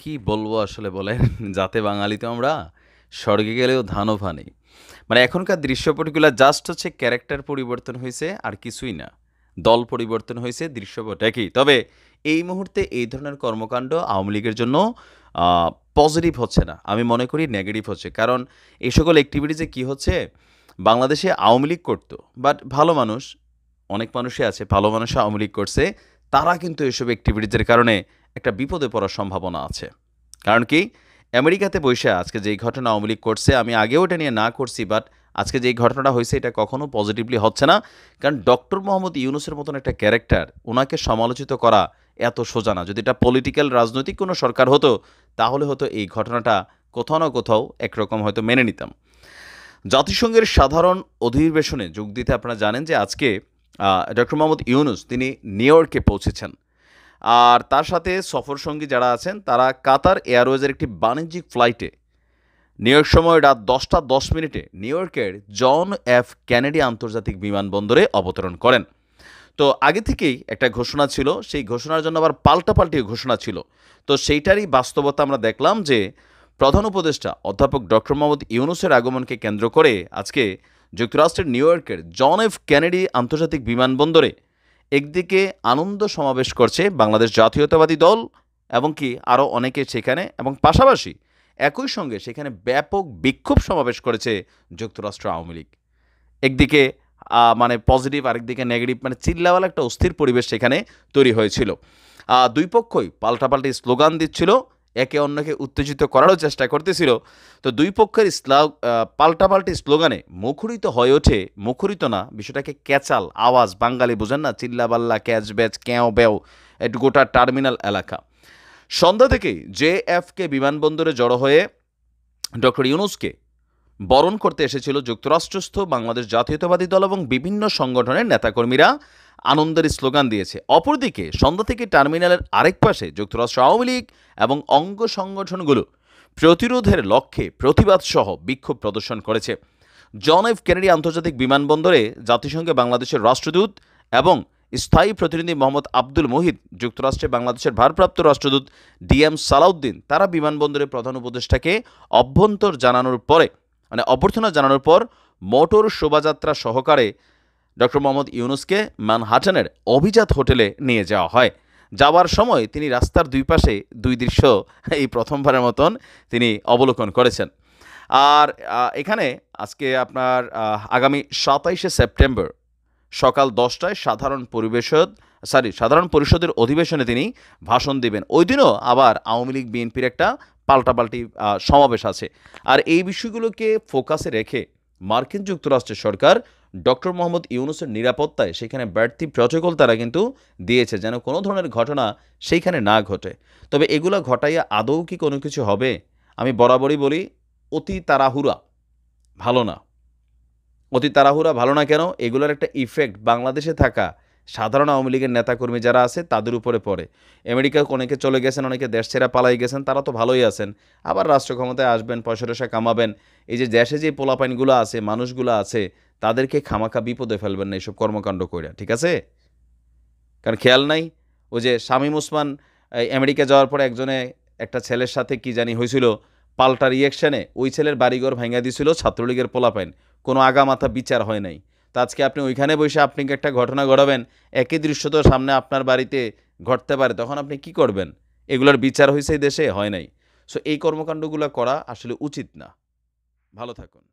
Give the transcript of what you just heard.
কি বলবো আসলে বলেন যাতে বাঙালি তো আমরা স্বর্গে গেলেও ধানও ফানি মানে এখনকার দৃশ্যপটগুলো জাস্ট হচ্ছে ক্যারেক্টার পরিবর্তন হয়েছে আর কিছুই না দল পরিবর্তন হয়েছে দৃশ্যপট একই তবে এই মুহূর্তে এই ধরনের কর্মকাণ্ড আওয়ামী লীগের জন্য পজিটিভ হচ্ছে না আমি মনে করি নেগেটিভ হচ্ছে কারণ এই সকল অ্যাক্টিভিটিসে কি হচ্ছে বাংলাদেশে আওয়ামী লীগ করতো বাট ভালো মানুষ অনেক মানুষই আছে ভালো মানুষ আওয়ামী লীগ করছে তারা কিন্তু এইসব অ্যাক্টিভিটিজের কারণে একটা বিপদে পড়ার সম্ভাবনা আছে কারণ কি আমেরিকাতে বসে আজকে যেই ঘটনা আওয়ামী লীগ করছে আমি আগেও এটা নিয়ে না করছি বাট আজকে যেই ঘটনাটা হয়েছে এটা কখনো পজিটিভলি হচ্ছে না কারণ ডক্টর মোহাম্মদ ইউনুসের মতন একটা ক্যারেক্টার ওনাকে সমালোচিত করা এত সোজা না যদি এটা পলিটিক্যাল রাজনৈতিক কোনো সরকার হতো তাহলে হতো এই ঘটনাটা কোথাও না কোথাও একরকম হয়তো মেনে নিতাম জাতিসংঘের সাধারণ অধিবেশনে যোগ দিতে আপনারা জানেন যে আজকে ডক্টর মোহাম্মদ ইউনুস তিনি নিউ ইয়র্কে পৌঁছেছেন আর তার সাথে সফর সঙ্গী যারা আছেন তারা কাতার এয়ারওয়েজের একটি বাণিজ্যিক ফ্লাইটে নিউ ইয়র্ক সময় রাত দশটা দশ মিনিটে নিউ ইয়র্কের জন এফ ক্যানেডি আন্তর্জাতিক বিমানবন্দরে অবতরণ করেন তো আগে থেকেই একটা ঘোষণা ছিল সেই ঘোষণার জন্য আবার পাল্টাপাল্টি ঘোষণা ছিল তো সেইটারই বাস্তবতা আমরা দেখলাম যে প্রধান উপদেষ্টা অধ্যাপক ডক্টর মোহাম্মদ ইউনুসের আগমনকে কেন্দ্র করে আজকে যুক্তরাষ্ট্রের নিউ ইয়র্কের জন এফ ক্যানেডি আন্তর্জাতিক বিমানবন্দরে একদিকে আনন্দ সমাবেশ করছে বাংলাদেশ জাতীয়তাবাদী দল এবং কি আরও অনেকে সেখানে এবং পাশাপাশি একই সঙ্গে সেখানে ব্যাপক বিক্ষোভ সমাবেশ করেছে যুক্তরাষ্ট্র আওয়ামী লীগ একদিকে মানে পজিটিভ আরেকদিকে নেগেটিভ মানে চিল্লাওয়ালা একটা অস্থির পরিবেশ সেখানে তৈরি হয়েছিল দুই পক্ষই পাল্টাপাল্টি স্লোগান দিচ্ছিল একে অন্যকে উত্তেজিত করারও চেষ্টা করতেছিল তো দুই পক্ষের পাল্টাপাল্টি স্লোগানে মুখরিত হয়ে ওঠে মুখরিত না বিষয়টাকে ক্যাচাল আওয়াজ বাঙালি বোঝেন না চিল্লাবাল্লা ক্যাচ ব্যাচ ক্যাঁও ব্যাও এট গোটা টার্মিনাল এলাকা সন্ধ্যা থেকেই জে এফকে বিমানবন্দরে জড়ো হয়ে ডক্টর ইউনুসকে বরণ করতে এসেছিল যুক্তরাষ্ট্রস্থ বাংলাদেশ জাতীয়তাবাদী দল এবং বিভিন্ন সংগঠনের নেতাকর্মীরা আনন্দের স্লোগান দিয়েছে অপরদিকে সন্ধ্যা থেকে টার্মিনালের আরেক পাশে যুক্তরাষ্ট্র আওয়ামী লীগ এবং অঙ্গ সংগঠনগুলো প্রতিরোধের লক্ষ্যে প্রতিবাদসহ বিক্ষোভ প্রদর্শন করেছে জন এফ কেনেডি আন্তর্জাতিক বিমানবন্দরে জাতিসংঘে বাংলাদেশের রাষ্ট্রদূত এবং স্থায়ী প্রতিনিধি মোহাম্মদ আব্দুল মোহিত যুক্তরাষ্ট্রে বাংলাদেশের ভারপ্রাপ্ত রাষ্ট্রদূত ডিএম সালাউদ্দিন তারা বিমানবন্দরে প্রধান উপদেষ্টাকে অভ্যন্তর জানানোর পরে মানে অভ্যর্থনা জানানোর পর মোটর শোভাযাত্রা সহকারে ডক্টর মোহাম্মদ ইউনুসকে ম্যানহাটনের অভিজাত হোটেলে নিয়ে যাওয়া হয় যাওয়ার সময় তিনি রাস্তার দুই পাশে দুই দৃশ্য এই প্রথমবারের মতন তিনি অবলোকন করেছেন আর এখানে আজকে আপনার আগামী সাতাইশে সেপ্টেম্বর সকাল দশটায় সাধারণ পরিবেশদ সরি সাধারণ পরিষদের অধিবেশনে তিনি ভাষণ দিবেন ওই দিনও আবার আওয়ামী লীগ বিএনপির একটা পাল্টাপাল্টি সমাবেশ আছে আর এই বিষয়গুলোকে ফোকাসে রেখে মার্কিন যুক্তরাষ্ট্রের সরকার ডক্টর মোহাম্মদ ইউনুসের নিরাপত্তায় সেখানে ব্যর্থী প্রটোকল তারা কিন্তু দিয়েছে যেন কোনো ধরনের ঘটনা সেইখানে না ঘটে তবে এগুলো ঘটাইয়া আদৌ কি কোনো কিছু হবে আমি বরাবরই বলি অতি তারাহুরা ভালো না অতি তারাহুরা ভালো না কেন এগুলোর একটা ইফেক্ট বাংলাদেশে থাকা সাধারণ আওয়ামী লীগের নেতাকর্মী যারা আছে তাদের উপরে পড়ে আমেরিকা অনেকে চলে গেছেন অনেকে দেশ ছেড়া পালাই গেছেন তারা তো ভালোই আছেন আবার রাষ্ট্র ক্ষমতায় আসবেন পয়সা টসা কামাবেন এই যে দেশে যে পোলাপাইনগুলো আছে মানুষগুলো আছে তাদেরকে খামাখা বিপদে ফেলবেন না এইসব কর্মকাণ্ড করে ঠিক আছে কারণ খেয়াল নাই ওই যে শামীম ওসমান আমেরিকা যাওয়ার পরে একজনে একটা ছেলের সাথে কি জানি হয়েছিল পাল্টা রিয়েকশানে ওই ছেলের বাড়িঘর ভেঙে দিয়েছিল ছাত্রলীগের পোলাপাইন কোনো আগামাথা বিচার হয় নাই তো আজকে আপনি ওইখানে বসে আপনি একটা ঘটনা ঘটাবেন একই দৃশ্য তো সামনে আপনার বাড়িতে ঘটতে পারে তখন আপনি কি করবেন এগুলোর বিচার হয়েছে দেশে হয় নাই সো এই কর্মকাণ্ডগুলো করা আসলে উচিত না ভালো থাকুন